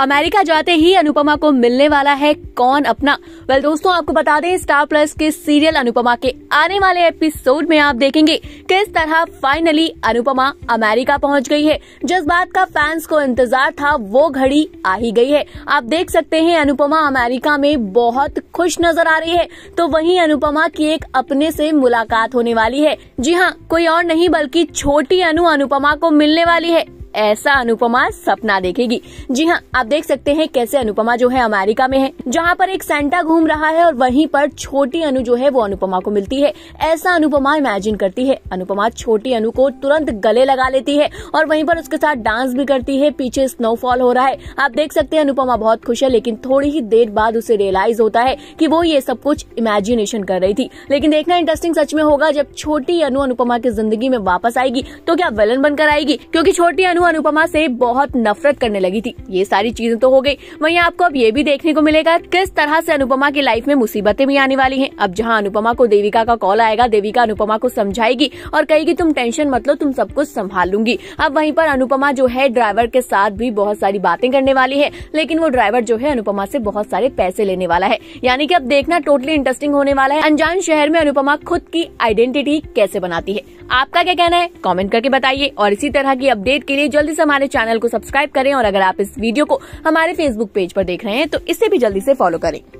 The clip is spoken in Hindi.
अमेरिका जाते ही अनुपमा को मिलने वाला है कौन अपना वेल well, दोस्तों आपको बता दें स्टार प्लस के सीरियल अनुपमा के आने वाले एपिसोड में आप देखेंगे किस तरह फाइनली अनुपमा अमेरिका पहुंच गई है जिस बात का फैंस को इंतजार था वो घड़ी आ ही गई है आप देख सकते हैं अनुपमा अमेरिका में बहुत खुश नजर आ रही है तो वही अनुपमा की एक अपने से मुलाकात होने वाली है जी हाँ कोई और नहीं बल्कि छोटी अनु अनुपमा को मिलने वाली है ऐसा अनुपमा सपना देखेगी जी हाँ आप देख सकते हैं कैसे अनुपमा जो है अमेरिका में है जहाँ पर एक सेंटा घूम रहा है और वहीं पर छोटी अनु जो है वो अनुपमा को मिलती है ऐसा अनुपमा इमेजिन करती है अनुपमा छोटी अनु को तुरंत गले लगा लेती है और वहीं पर उसके साथ डांस भी करती है पीछे स्नोफॉल हो रहा है आप देख सकते हैं अनुपमा बहुत खुश है लेकिन थोड़ी ही देर बाद उसे रियलाइज होता है कि वो ये सब कुछ इमेजिनेशन कर रही थी लेकिन देखना इंटरेस्टिंग सच में होगा जब छोटी अनु अनुपमा की जिंदगी में वापस आएगी तो क्या विलन बनकर आएगी क्योंकि छोटी अनु रेणु अनुपमा से बहुत नफरत करने लगी थी ये सारी चीजें तो हो गई वहीं आपको अब ये भी देखने को मिलेगा किस तरह से अनुपमा की लाइफ में मुसीबतें भी आने वाली हैं अब जहां अनुपमा को देविका का कॉल आएगा देविका अनुपमा को समझाएगी और कहेगी तुम टेंशन मत लो तुम सब कुछ संभाल लूंगी अब वहीं पर अनुपमा जो है ड्राइवर के साथ भी बहुत सारी बातें करने वाली है लेकिन वो ड्राइवर जो है अनुपमा से बहुत सारे पैसे लेने वाला है यानी कि अब देखना टोटली इंटरेस्टिंग होने वाला है अनजान शहर में अनुपमा खुद की आइडेंटिटी कैसे बनाती है आपका क्या कहना है कॉमेंट करके बताइए और इसी तरह की अपडेट के लिए जल्दी से हमारे चैनल को सब्सक्राइब करें और अगर आप इस वीडियो को हमारे फेसबुक पेज पर देख रहे हैं तो इसे भी जल्दी से फॉलो करें